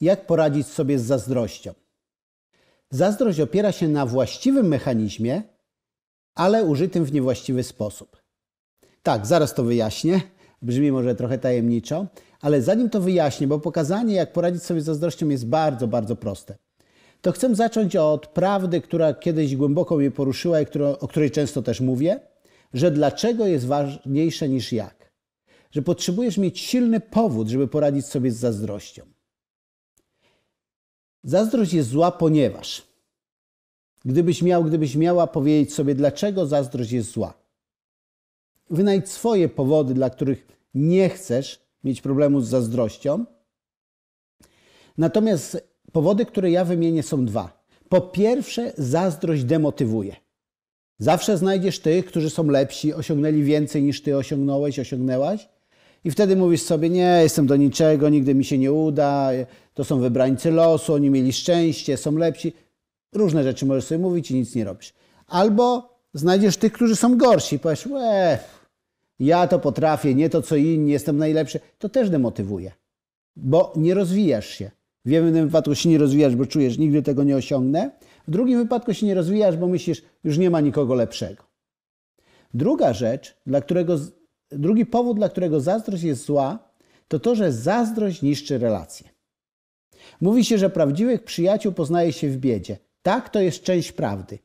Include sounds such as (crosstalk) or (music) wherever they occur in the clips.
Jak poradzić sobie z zazdrością? Zazdrość opiera się na właściwym mechanizmie, ale użytym w niewłaściwy sposób. Tak, zaraz to wyjaśnię. Brzmi może trochę tajemniczo, ale zanim to wyjaśnię, bo pokazanie, jak poradzić sobie z zazdrością jest bardzo, bardzo proste, to chcę zacząć od prawdy, która kiedyś głęboko mnie poruszyła i o której często też mówię, że dlaczego jest ważniejsze niż jak. Że potrzebujesz mieć silny powód, żeby poradzić sobie z zazdrością. Zazdrość jest zła, ponieważ. Gdybyś miał, gdybyś miała powiedzieć sobie, dlaczego zazdrość jest zła. Wynajdź swoje powody, dla których nie chcesz mieć problemu z zazdrością. Natomiast powody, które ja wymienię, są dwa. Po pierwsze, zazdrość demotywuje. Zawsze znajdziesz tych, którzy są lepsi, osiągnęli więcej niż ty osiągnąłeś, osiągnęłaś i wtedy mówisz sobie, nie, jestem do niczego, nigdy mi się nie uda, to są wybrańcy losu, oni mieli szczęście, są lepsi. Różne rzeczy możesz sobie mówić i nic nie robisz. Albo znajdziesz tych, którzy są gorsi, powiesz, łe, ja to potrafię, nie to co inni, jestem najlepszy. To też demotywuje, bo nie rozwijasz się. W jednym wypadku się nie rozwijasz, bo czujesz, nigdy tego nie osiągnę. W drugim wypadku się nie rozwijasz, bo myślisz, już nie ma nikogo lepszego. Druga rzecz, dla którego drugi powód, dla którego zazdrość jest zła, to to, że zazdrość niszczy relacje. Mówi się, że prawdziwych przyjaciół poznaje się w biedzie. Tak, to jest część prawdy.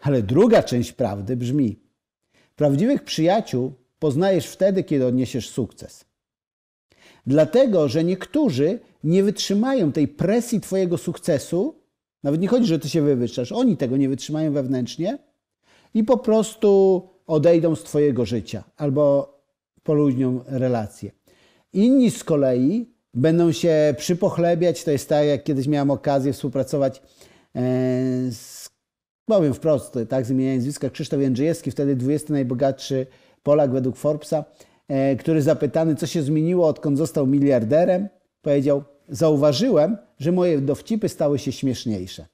Ale druga część prawdy brzmi: prawdziwych przyjaciół poznajesz wtedy, kiedy odniesiesz sukces. Dlatego, że niektórzy nie wytrzymają tej presji Twojego sukcesu, nawet nie chodzi, że Ty się wywyższasz, oni tego nie wytrzymają wewnętrznie i po prostu odejdą z Twojego życia albo poluźnią relacje. Inni z kolei będą się przypochlebiać, to jest tak, jak kiedyś miałem okazję współpracować e, z, powiem wprost, tak zmieniając nazwiska, Krzysztof Jędrzejewski, wtedy 20 najbogatszy Polak według Forbesa, e, który zapytany, co się zmieniło, odkąd został miliarderem, powiedział, zauważyłem, że moje dowcipy stały się śmieszniejsze.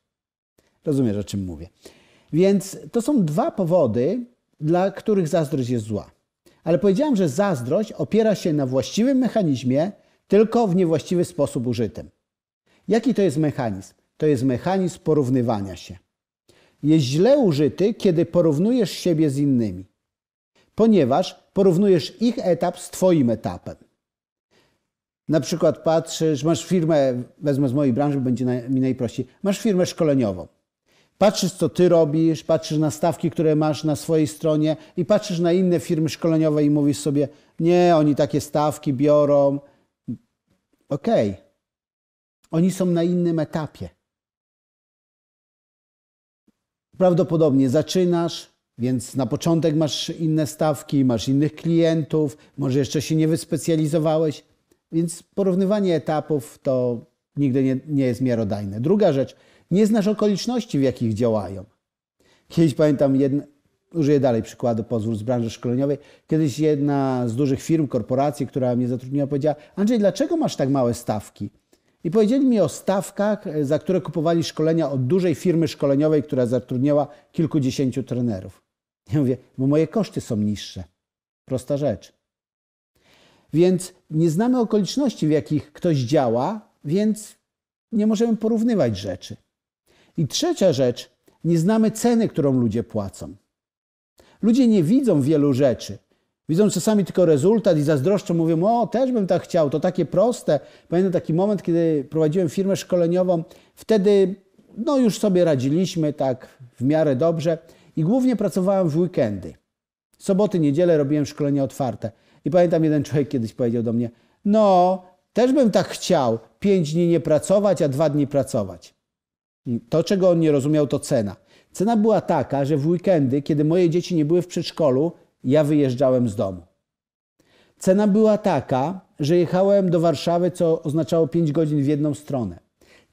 Rozumiesz, o czym mówię. Więc to są dwa powody, dla których zazdrość jest zła. Ale powiedziałem, że zazdrość opiera się na właściwym mechanizmie, tylko w niewłaściwy sposób użytym. Jaki to jest mechanizm? To jest mechanizm porównywania się. Jest źle użyty, kiedy porównujesz siebie z innymi, ponieważ porównujesz ich etap z Twoim etapem. Na przykład patrzysz, masz firmę, wezmę z mojej branży, będzie mi najprościej, masz firmę szkoleniową. Patrzysz, co ty robisz, patrzysz na stawki, które masz na swojej stronie i patrzysz na inne firmy szkoleniowe i mówisz sobie, nie, oni takie stawki biorą. Okej. Okay. Oni są na innym etapie. Prawdopodobnie zaczynasz, więc na początek masz inne stawki, masz innych klientów, może jeszcze się nie wyspecjalizowałeś, więc porównywanie etapów to nigdy nie, nie jest miarodajne. Druga rzecz, nie znasz okoliczności, w jakich działają. Kiedyś pamiętam, jedna, użyję dalej przykładu, pozwól z branży szkoleniowej. Kiedyś jedna z dużych firm, korporacji, która mnie zatrudniła, powiedziała: Andrzej, dlaczego masz tak małe stawki? I powiedzieli mi o stawkach, e, za które kupowali szkolenia od dużej firmy szkoleniowej, która zatrudniała kilkudziesięciu trenerów. Ja mówię, bo moje koszty są niższe. Prosta rzecz. Więc nie znamy okoliczności, w jakich ktoś działa, więc nie możemy porównywać rzeczy. I trzecia rzecz, nie znamy ceny, którą ludzie płacą. Ludzie nie widzą wielu rzeczy. Widzą czasami tylko rezultat i zazdroszczą, mówią, o, też bym tak chciał, to takie proste. Pamiętam taki moment, kiedy prowadziłem firmę szkoleniową, wtedy no, już sobie radziliśmy tak w miarę dobrze i głównie pracowałem w weekendy. Soboty, niedzielę robiłem szkolenia otwarte. I pamiętam, jeden człowiek kiedyś powiedział do mnie, no, też bym tak chciał, pięć dni nie pracować, a dwa dni pracować. To, czego on nie rozumiał, to cena. Cena była taka, że w weekendy, kiedy moje dzieci nie były w przedszkolu, ja wyjeżdżałem z domu. Cena była taka, że jechałem do Warszawy, co oznaczało 5 godzin w jedną stronę.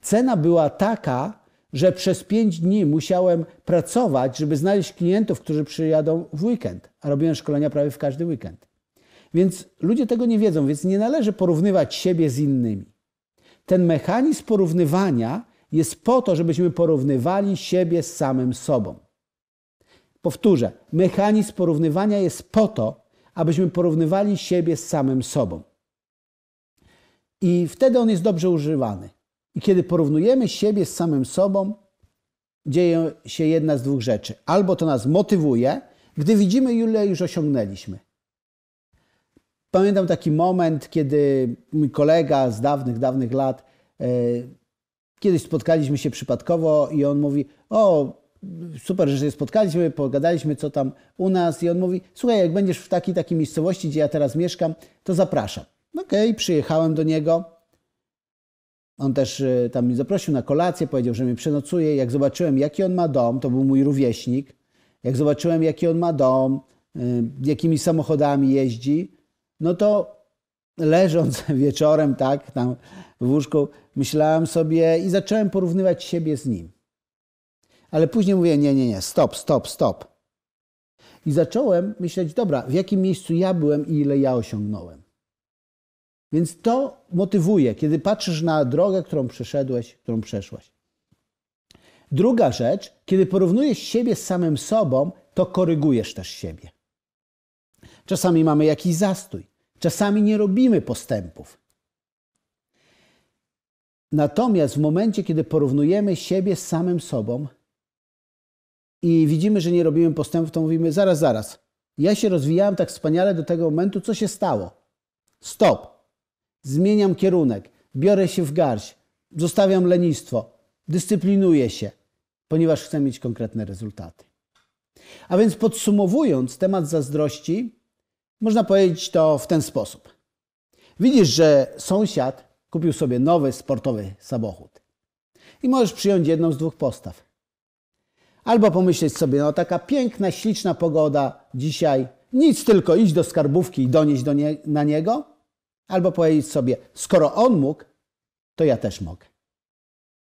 Cena była taka, że przez 5 dni musiałem pracować, żeby znaleźć klientów, którzy przyjadą w weekend, a robiłem szkolenia prawie w każdy weekend. Więc ludzie tego nie wiedzą, więc nie należy porównywać siebie z innymi. Ten mechanizm porównywania jest po to, żebyśmy porównywali siebie z samym sobą. Powtórzę, mechanizm porównywania jest po to, abyśmy porównywali siebie z samym sobą. I wtedy on jest dobrze używany. I kiedy porównujemy siebie z samym sobą, dzieje się jedna z dwóch rzeczy. Albo to nas motywuje, gdy widzimy, ile już osiągnęliśmy. Pamiętam taki moment, kiedy mój kolega z dawnych, dawnych lat e, Kiedyś spotkaliśmy się przypadkowo i on mówi: O, super, że się spotkaliśmy, pogadaliśmy, co tam u nas. I on mówi: Słuchaj, jak będziesz w takiej takiej miejscowości, gdzie ja teraz mieszkam, to zapraszam. No okej, okay, przyjechałem do niego. On też y, tam mnie zaprosił na kolację, powiedział, że mnie przenocuje. Jak zobaczyłem, jaki on ma dom, to był mój rówieśnik. Jak zobaczyłem, jaki on ma dom, y, jakimi samochodami jeździ, no to leżąc (laughs) wieczorem, tak, tam w łóżku, myślałem sobie i zacząłem porównywać siebie z nim. Ale później mówię, nie, nie, nie, stop, stop, stop. I zacząłem myśleć, dobra, w jakim miejscu ja byłem i ile ja osiągnąłem. Więc to motywuje, kiedy patrzysz na drogę, którą przeszedłeś, którą przeszłaś. Druga rzecz, kiedy porównujesz siebie z samym sobą, to korygujesz też siebie. Czasami mamy jakiś zastój. Czasami nie robimy postępów. Natomiast w momencie, kiedy porównujemy siebie z samym sobą i widzimy, że nie robimy postępów, to mówimy: zaraz, zaraz. Ja się rozwijałem tak wspaniale do tego momentu, co się stało? Stop. Zmieniam kierunek, biorę się w garść, zostawiam lenistwo, dyscyplinuję się, ponieważ chcę mieć konkretne rezultaty. A więc podsumowując temat zazdrości, można powiedzieć to w ten sposób. Widzisz, że sąsiad kupił sobie nowy sportowy samochód i możesz przyjąć jedną z dwóch postaw. Albo pomyśleć sobie, no taka piękna, śliczna pogoda dzisiaj, nic tylko iść do skarbówki i donieść do nie na niego, albo powiedzieć sobie, skoro on mógł, to ja też mogę.